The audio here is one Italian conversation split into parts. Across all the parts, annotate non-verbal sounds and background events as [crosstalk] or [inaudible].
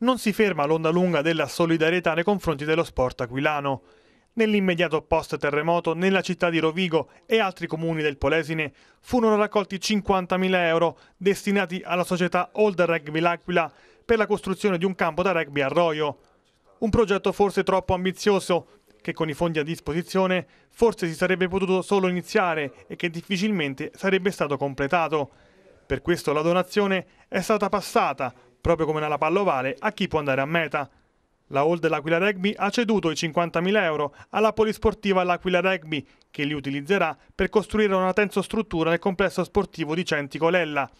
non si ferma l'onda lunga della solidarietà nei confronti dello sport aquilano. Nell'immediato post-terremoto, nella città di Rovigo e altri comuni del Polesine, furono raccolti 50.000 euro destinati alla società Old Rugby L'Aquila per la costruzione di un campo da rugby a Roio. Un progetto forse troppo ambizioso, che con i fondi a disposizione forse si sarebbe potuto solo iniziare e che difficilmente sarebbe stato completato. Per questo la donazione è stata passata proprio come nella palla ovale, a chi può andare a meta. La Hall dell'Aquila Rugby ha ceduto i 50.000 euro alla polisportiva L'Aquila Rugby, che li utilizzerà per costruire una tenso struttura nel complesso sportivo di Centicolella,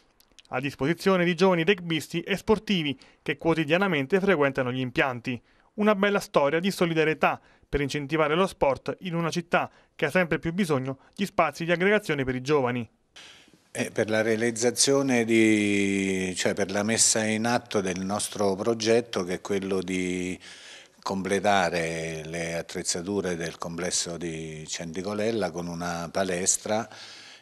a disposizione di giovani rugbisti e sportivi che quotidianamente frequentano gli impianti. Una bella storia di solidarietà per incentivare lo sport in una città che ha sempre più bisogno di spazi di aggregazione per i giovani. Eh, per la realizzazione, di, cioè per la messa in atto del nostro progetto che è quello di completare le attrezzature del complesso di Centicolella con una palestra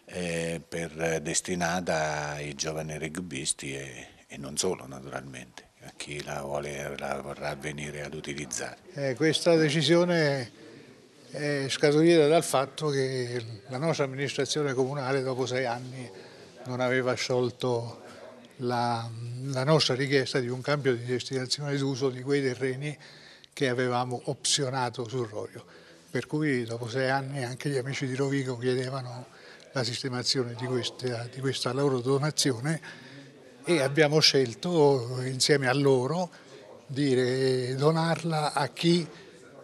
eh, per, destinata ai giovani rugbyisti e, e, non solo naturalmente, a chi la, vuole, la vorrà venire ad utilizzare. Eh, questa decisione è scaturita dal fatto che la nostra amministrazione comunale dopo sei anni non aveva sciolto la, la nostra richiesta di un cambio di destinazione d'uso di quei terreni che avevamo opzionato sul Rorio. Per cui dopo sei anni anche gli amici di Rovigo chiedevano la sistemazione di questa, di questa loro donazione e abbiamo scelto insieme a loro di donarla a chi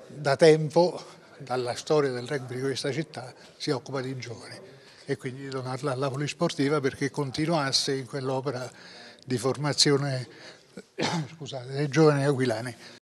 da tempo dalla storia del rugby di questa città si occupa di giovani e quindi di donarla alla polisportiva perché continuasse in quell'opera di formazione [coughs] scusate, dei giovani aquilani.